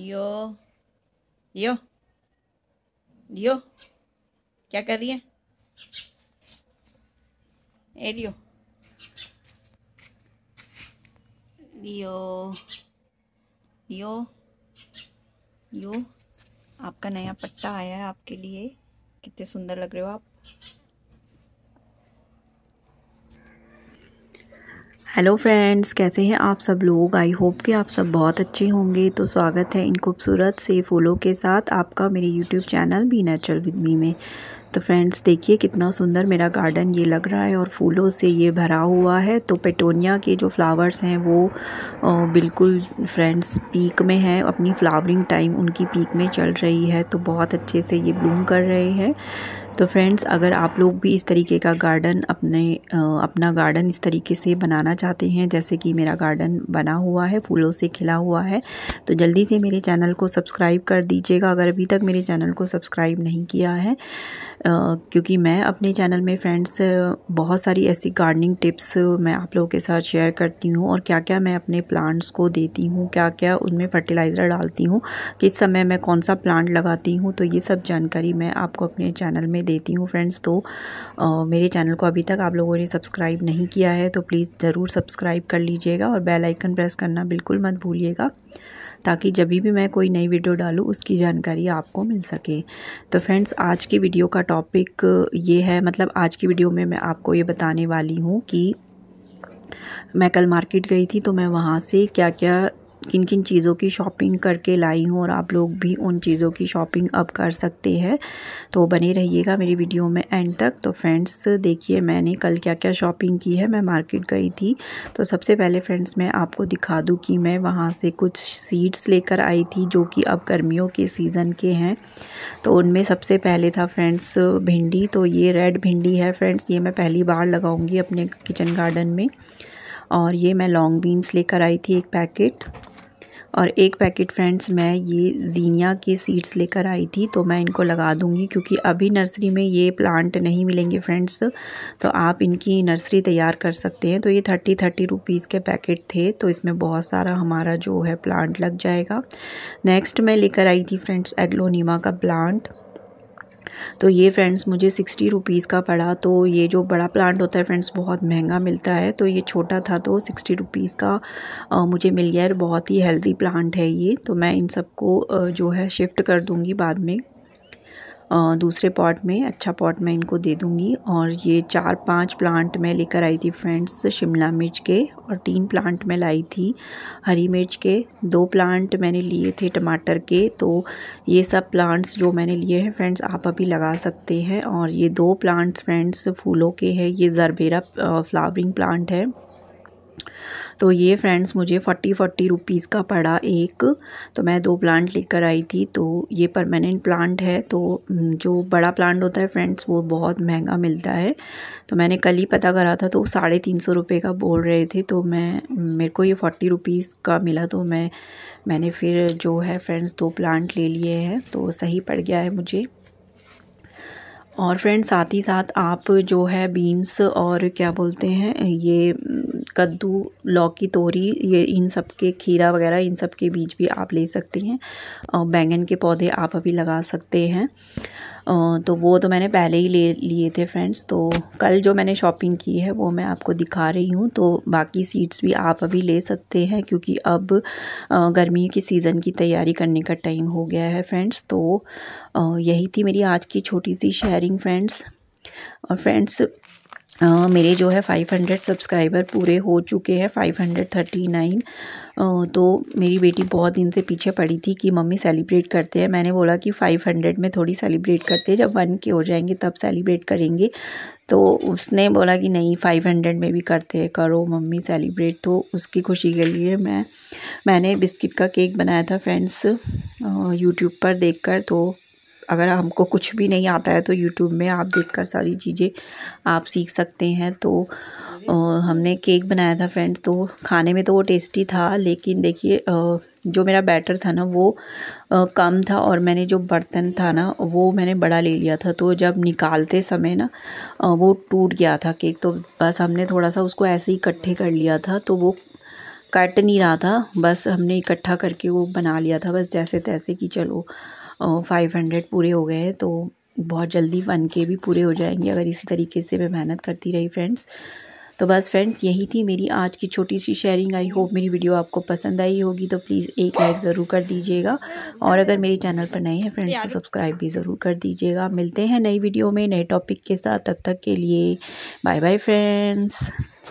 यो यो यो क्या कर रही है ए लियो लियो लियो यो आपका नया पट्टा आया है आपके लिए कितने सुंदर लग रहे हो आप हेलो फ्रेंड्स कैसे हैं आप सब लोग आई होप कि आप सब बहुत अच्छे होंगे तो स्वागत है इन खूबसूरत से फूलों के साथ आपका मेरे YouTube channel be natural with me में तो फ्रेंड्स देखिए कितना सुंदर मेरा गार्डन ये लग रहा है और फूलों से ये भरा हुआ है तो पेटोनिया के जो फ्लावर्स हैं वो बिल्कुल फ्रेंड्स पीक में है अपनी फ्लावरिंग टाइम उनकी पीक में चल रही है तो बहुत अच्छे से ये ब्लूम कर रहे हैं तो फ्रेंड्स अगर आप लोग भी इस तरीके का गार्डन अपने अपना गार्डन इस तरीके से बनाना चाहते हैं जैसे कि मेरा गार्डन बना हुआ है फूलों से खिला हुआ है तो जल्दी से मेरे चैनल को सब्सक्राइब कर दीजिएगा अगर अभी तक मेरे चैनल को सब्सक्राइब नहीं किया है क्योंकि मैं अपने चैनल में फ्रेंड्स बहुत सारी ऐसी गार्डनिंग टिप्स मैं आप लोगों के साथ शेयर करती हूँ और क्या क्या मैं अपने प्लांट्स को देती हूँ क्या क्या उनमें फर्टिलाइज़र डालती हूँ किस समय मैं कौन सा प्लांट लगाती हूँ तो ये सब जानकारी मैं आपको अपने चैनल में देती हूँ फ्रेंड्स तो आ, मेरे चैनल को अभी तक आप लोगों ने सब्सक्राइब नहीं किया है तो प्लीज़ ज़रूर सब्सक्राइब कर लीजिएगा और बेलाइकन प्रेस करना बिल्कुल मत भूलिएगा ताकि जब भी मैं कोई नई वीडियो डालूँ उसकी जानकारी आपको मिल सके तो फ्रेंड्स आज की वीडियो का टॉपिक ये है मतलब आज की वीडियो में मैं आपको ये बताने वाली हूँ कि मैं कल मार्केट गई थी तो मैं वहाँ से क्या क्या किन किन चीज़ों की शॉपिंग करके लाई हूँ और आप लोग भी उन चीज़ों की शॉपिंग अब कर सकते हैं तो बने रहिएगा मेरी वीडियो में एंड तक तो फ्रेंड्स देखिए मैंने कल क्या क्या शॉपिंग की है मैं मार्केट गई थी तो सबसे पहले फ्रेंड्स मैं आपको दिखा दूँ कि मैं वहाँ से कुछ सीड्स लेकर आई थी जो कि अब गर्मियों के सीज़न के हैं तो उनमें सबसे पहले था फ्रेंड्स भिंडी तो ये रेड भिंडी है फ्रेंड्स ये मैं पहली बार लगाऊंगी अपने किचन गार्डन में और ये मैं लॉन्ग बीन्स लेकर आई थी एक पैकेट और एक पैकेट फ्रेंड्स मैं ये जीनिया के सीड्स लेकर आई थी तो मैं इनको लगा दूंगी क्योंकि अभी नर्सरी में ये प्लांट नहीं मिलेंगे फ्रेंड्स तो आप इनकी नर्सरी तैयार कर सकते हैं तो ये थर्टी थर्टी रुपीज़ के पैकेट थे तो इसमें बहुत सारा हमारा जो है प्लांट लग जाएगा नेक्स्ट मैं लेकर आई थी फ्रेंड्स एग्लोनीमा का प्लांट तो ये फ्रेंड्स मुझे सिक्सटी रुपीज़ का पड़ा तो ये जो बड़ा प्लांट होता है फ्रेंड्स बहुत महंगा मिलता है तो ये छोटा था तो सिक्सटी रुपीज़ का आ, मुझे मिल गया बहुत ही हेल्दी प्लांट है ये तो मैं इन सबको जो है शिफ्ट कर दूँगी बाद में दूसरे पॉट में अच्छा पॉट मैं इनको दे दूँगी और ये चार पांच प्लांट मैं लेकर आई थी फ्रेंड्स शिमला मिर्च के और तीन प्लांट मैं लाई थी हरी मिर्च के दो प्लांट मैंने लिए थे टमाटर के तो ये सब प्लांट्स जो मैंने लिए हैं फ्रेंड्स आप अभी लगा सकते हैं और ये दो प्लांट्स फ्रेंड्स फूलों के हैं ये जरबेरा फ्लावरिंग प्लांट है तो ये फ्रेंड्स मुझे फ़ोर्टी फोर्टी रुपीज़ का पड़ा एक तो मैं दो प्लांट लेकर आई थी तो ये परमानेंट प्लांट है तो हम्म, जो बड़ा प्लांट होता है फ्रेंड्स वो बहुत महंगा मिलता है तो मैंने कल ही पता करा था तो साढ़े तीन सौ रुपये का बोल रहे थे तो मैं मेरे को ये फोर्टी रुपीज़ का मिला तो मैं मैंने फिर जो है फ्रेंड्स दो प्लांट ले लिए हैं तो सही पड़ गया है मुझे और फ्रेंड्स साथ ही साथ आप जो है बीन्स और क्या बोलते हैं ये कद्दू लौकी तोरी ये इन सब के खीरा वगैरह इन सब के बीज भी आप ले सकती हैं और बैंगन के पौधे आप अभी लगा सकते हैं तो वो तो मैंने पहले ही ले लिए थे फ्रेंड्स तो कल जो मैंने शॉपिंग की है वो मैं आपको दिखा रही हूँ तो बाकी सीड्स भी आप अभी ले सकते हैं क्योंकि अब गर्मी की सीज़न की तैयारी करने का टाइम हो गया है फ्रेंड्स तो यही थी मेरी आज की छोटी सी शेयरिंग फ्रेंड्स और फ्रेंड्स आ, मेरे जो है 500 सब्सक्राइबर पूरे हो चुके हैं 539 uh, तो मेरी बेटी बहुत दिन से पीछे पड़ी थी कि मम्मी सेलिब्रेट करते हैं मैंने बोला कि 500 में थोड़ी सेलिब्रेट करते हैं जब वन के हो जाएंगे तब सेलिब्रेट करेंगे तो उसने बोला कि नहीं 500 में भी करते हैं करो मम्मी सेलिब्रेट तो उसकी खुशी के लिए मैं मैंने बिस्किट का केक बनाया था फ्रेंड्स यूट्यूब पर देख तो अगर हमको कुछ भी नहीं आता है तो यूट्यूब में आप देखकर सारी चीज़ें आप सीख सकते हैं तो हमने केक बनाया था फ्रेंड तो खाने में तो वो टेस्टी था लेकिन देखिए जो मेरा बैटर था ना वो कम था और मैंने जो बर्तन था ना वो मैंने बड़ा ले लिया था तो जब निकालते समय ना वो टूट गया था केक तो बस हमने थोड़ा सा उसको ऐसे ही इकट्ठे कर लिया था तो वो कट नहीं रहा था बस हमने इकट्ठा करके वो बना लिया था बस जैसे तैसे कि चलो फाइव हंड्रेड पूरे हो गए हैं तो बहुत जल्दी वन के भी पूरे हो जाएंगे अगर इसी तरीके से मैं मेहनत करती रही फ्रेंड्स तो बस फ्रेंड्स यही थी मेरी आज की छोटी सी शेयरिंग आई होप मेरी वीडियो आपको पसंद आई होगी तो प्लीज़ एक लाइक ज़रूर कर दीजिएगा और अगर मेरे चैनल पर नए हैं फ्रेंड्स तो सब्सक्राइब भी ज़रूर कर दीजिएगा मिलते हैं नई वीडियो में नए टॉपिक के साथ तब तक के लिए बाय बाय फ्रेंड्स